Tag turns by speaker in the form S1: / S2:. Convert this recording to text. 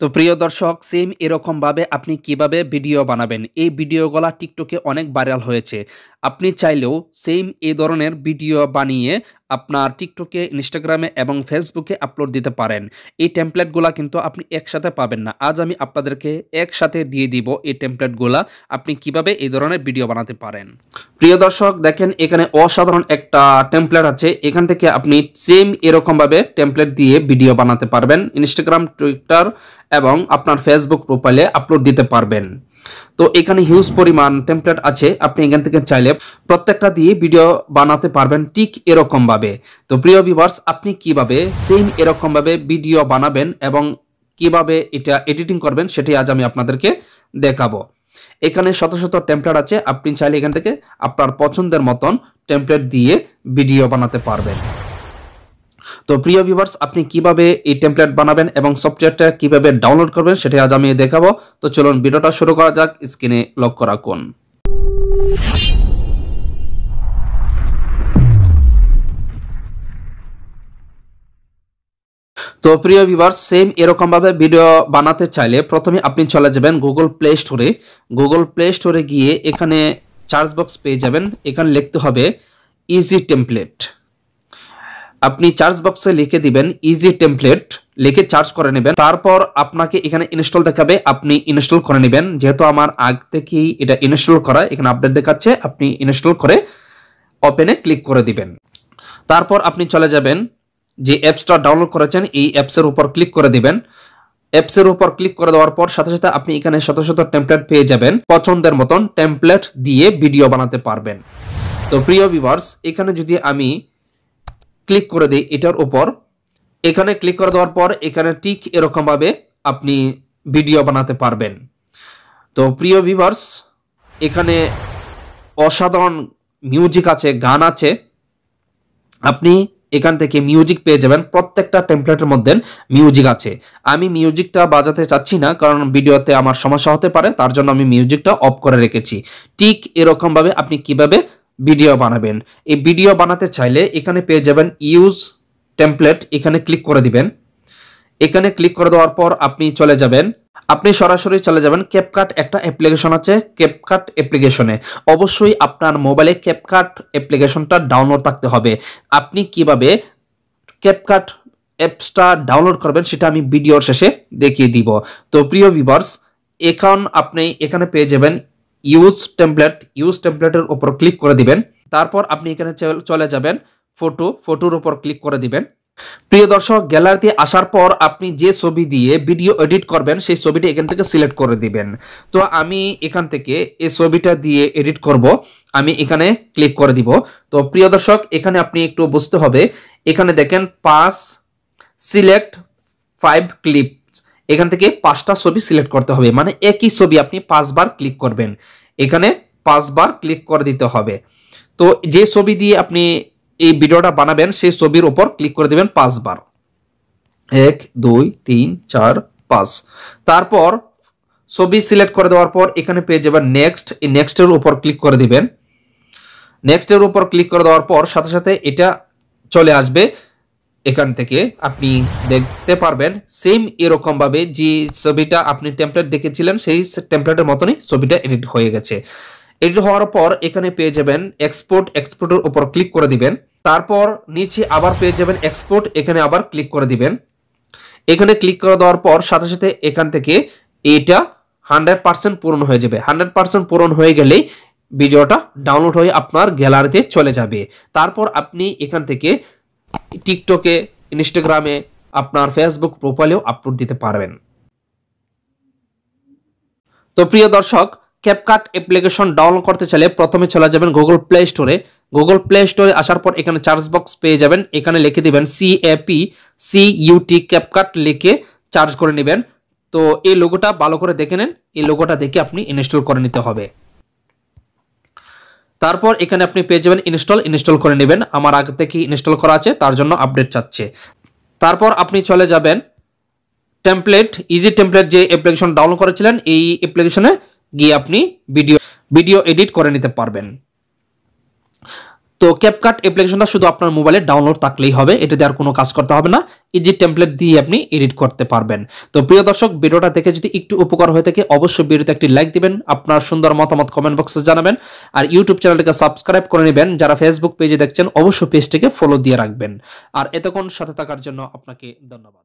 S1: তো প্রিয় দর্শক সেম এরকমভাবে আপনি কিভাবে ভিডিও বানাবেন এই ভিডিওগুলা টিকটকে অনেক ভাইরাল হয়েছে আপনি চাইলেও সেম এ ধরনের ভিডিও বানিয়ে আপনার টিকটকে ইনস্টাগ্রামে এবং ফেসবুকে আপলোড দিতে পারেন এই টেমপ্লেটগুলা কিন্তু আপনি একসাথে পাবেন না আজ আমি আপনাদেরকে একসাথে দিয়ে দিব এই টেমপ্লেটগুলা আপনি কিভাবে এই ধরনের ভিডিও বানাতে পারেন প্রিয় দর্শক দেখেন এখানে অসাধারণ একটা টেমপ্লেট আছে এখান থেকে আপনি সেম এরকমভাবে টেমপ্লেট দিয়ে ভিডিও বানাতে পারবেন ইনস্টাগ্রাম টুইটার এবং আপনার ফেসবুক প্রোফাইলে আপলোড দিতে পারবেন তো এখানে হিউজ পরিমাণ টেমপ্লেট আছে আপনি এখান থেকে চাইলে প্রত্যেকটা দিয়ে ভিডিও বানাতে পারবেন ঠিক এরকমভাবে তো প্রিয় ভিভার্স আপনি কিভাবে সেম এরকমভাবে ভিডিও বানাবেন এবং কিভাবে এটা এডিটিং করবেন সেটি আজ আমি আপনাদেরকে দেখাবো এখানে শত শত টেমপ্লেট আছে আপনি চাইলে এখান থেকে আপনার পছন্দের মতন টেমপ্লেট দিয়ে ভিডিও বানাতে পারবেন তো প্রিয় ভিউয়ার্স আপনি কিভাবে এই টেমপ্লেট বানাবেন এবং সফটওয়্যারটা কিভাবে ডাউনলোড করবেন সেটা আজ আমি দেখাবো তো চলুন ভিডিওটা শুরু করা যাক স্ক্রিনে লক্ষ্য রাখুন তো প্রিয় ভিভার সেম এরকমভাবে ভিডিও বানাতে চাইলে প্রথমে আপনি চলে যাবেন গুগল প্লে স্টোরে গুগল প্লে স্টোরে গিয়ে এখানে চার্জ বক্স পেয়ে যাবেন এখানে লিখতে হবে ইজি টেমপ্লেট আপনি চার্জ বক্সে লিখে দিবেন ইজি টেমপ্লেট লিখে চার্জ করে নেবেন তারপর আপনাকে এখানে ইনস্টল দেখাবে আপনি ইনস্টল করে নেবেন যেহেতু আমার আগ থেকেই এটা ইনস্টল করা এখানে আপডেট দেখাচ্ছে আপনি ইনস্টল করে ওপেনে ক্লিক করে দিবেন তারপর আপনি চলে যাবেন যে অ্যাপসটা ডাউনলোড করেছেন এই অ্যাপসের উপর ক্লিক করে দিবেন অ্যাপসের উপর ক্লিক করে দেওয়ার পর সাথে সাথে আপনি এখানে শত শত টেমপ্লেট পেয়ে যাবেন পছন্দের মতন টেমপ্লেট দিয়ে ভিডিও বানাতে পারবেন তো প্রিয় ভিভার্স এখানে যদি আমি ক্লিক করে দিই এটার ওপর এখানে ক্লিক করে দেওয়ার পর এখানে টিক এরকমভাবে আপনি ভিডিও বানাতে পারবেন তো প্রিয় ভিভার্স এখানে অসাধারণ মিউজিক আছে গান আছে আপনি এখান থেকে মিউজিক পেয়ে যাবেন প্রত্যেকটা টেমপ্লেটের মধ্যে মিউজিক আছে আমি মিউজিকটা বাজাতে চাচ্ছি না কারণ ভিডিওতে আমার সমস্যা হতে পারে তার জন্য আমি মিউজিকটা অফ করে রেখেছি ঠিক এরকমভাবে আপনি কিভাবে ভিডিও বানাবেন এই ভিডিও বানাতে চাইলে এখানে পেয়ে যাবেন ইউজ টেমপ্লেট এখানে ক্লিক করে দিবেন এখানে ক্লিক করে দেওয়ার পর আপনি চলে যাবেন আপনি সরাসরি চলে যাবেন ক্যাপকাট একটা অ্যাপ্লিকেশন আছে ক্যাপকাট অ্যাপ্লিকেশনে অবশ্যই আপনার মোবাইলে ক্যাপকাট অ্যাপ্লিকেশনটা ডাউনলোড থাকতে হবে আপনি কিভাবে ক্যাপকাট অ্যাপসটা ডাউনলোড করবেন সেটা আমি ভিডিওর শেষে দেখিয়ে দিব তো প্রিয় ভিভার্স এখন আপনি এখানে পেয়ে যাবেন ইউজ টেমপ্লেট ইউজ টেমপ্লেটের ওপর ক্লিক করে দিবেন তারপর আপনি এখানে চলে যাবেন ফটো ফটোর ওপর ক্লিক করে দিবেন প্রিয় দর্শক গ্যালারিতে আসার পর আপনি যে ছবি দিয়ে ভিডিও এডিট করবেন সেই ছবিটি এখান থেকে সিলেক্ট করে দিবেন তো আমি এখান থেকে এই ছবিটা দিয়ে এডিট করব আমি এখানে ক্লিক করে দিব তো প্রিয় দর্শক এখানে আপনি একটু বুঝতে হবে এখানে দেখেন পাস সিলেক্ট ফাইভ ক্লিপ এখান থেকে পাঁচটা ছবি সিলেক্ট করতে হবে মানে একই ছবি আপনি পাঁচবার ক্লিক করবেন এখানে পাঁচবার ক্লিক করে দিতে হবে তো যে ছবি দিয়ে আপনি এই ভিডিওটা বানাবেন সেই ছবির ওপর ক্লিক করে দেবেন পাঁচবার এক দুই তিন চার পাঁচ তারপর ছবি সিলেক্ট করে দেওয়ার পর এখানে পেয়ে যাবেন নেক্সট এই নেক্সটের উপর ক্লিক করে দিবেন নেক্সটের উপর ক্লিক করে দেওয়ার পর সাথে সাথে এটা চলে আসবে এখান থেকে আপনি দেখতে পারবেন সেম এরকমভাবে যে ছবিটা আপনি টেমপ্লেট দেখেছিলেন সেই টেমপ্লেটের মতনই ছবিটা এডিট হয়ে গেছে এডিট হওয়ার পর এখানে পেয়ে যাবেন এক্সপোর্ট এক্সপোর্টের উপর ক্লিক করে দিবেন তারপর নিচে আবার পেয়ে যাবেন এক্সপোর্ট এখানে আবার ক্লিক করে দিবেন এখানে ক্লিক করে দেওয়ার পর সাথে সাথে এখান থেকে এটা হান্ড্রেড পার্সেন্ট পূরণ হয়ে যাবে হান্ড্রেড পার্সেন্ট পূরণ হয়ে গেলেই ভিডিওটা ডাউনলোড হয়ে আপনার গ্যালারিতে চলে যাবে তারপর আপনি এখান থেকে টিকটকে ইনস্টাগ্রামে আপনার ফেসবুক প্রোফাইলেও আপলোড দিতে পারবেন তো প্রিয় দর্শক ক্যাপকাট অ্যাপ্লিকেশন ডাউনলোড করতে চাইলে প্রথমে চলে যাবেন গুগল প্লে স্টোরে গুগল প্লে স্টোরে আসার পর এখানে চার্জ বক্স পেয়ে যাবেন এখানে লিখে দিবেন C A P C U T CapCut লিখে চার্জ করে নেবেন তো এই লোগোটা ভালো করে দেখে নেন এই লোগোটা দেখে আপনি ইনস্টল করে নিতে হবে তারপর এখানে আপনি পেয়ে যাবেন ইনস্টল ইনস্টল করে নেবেন আমার আগে থেকে ইনস্টল করা আছে তার জন্য আপডেট চাচ্ছে তারপর আপনি চলে যাবেন টেমপ্লেট ইজি টেমপ্লেট যে অ্যাপ্লিকেশন ডাউনলোড করেছিলেন এই অ্যাপ্লিকেশনে গিয়ে আপনি ভিডিও ভিডিও এডিট করে নিতে পারবেন তো ক্যাপকাট অ্যাপ্লিকেশনটা শুধু আপনার মোবাইলে ডাউনলোড থাকলেই হবে এটা দিয়ে আর কোনো কাজ করতে হবে না ইজি টেমপ্লেট দিয়ে আপনি এডিট করতে পারবেন তো প্রিয় দর্শক ভিডিওটা দেখে যদি একটু উপকার হয়ে থাকে অবশ্যই ভিডিওতে একটি লাইক দিবেন আপনার সুন্দর মতামত কমেন্ট বক্সে জানাবেন আর ইউটিউব চ্যানেলটিকে সাবস্ক্রাইব করে নেবেন যারা ফেসবুক পেজে দেখছেন অবশ্যই পেজটিকে ফলো দিয়ে রাখবেন আর এতক্ষণ সাথে থাকার জন্য আপনাকে ধন্যবাদ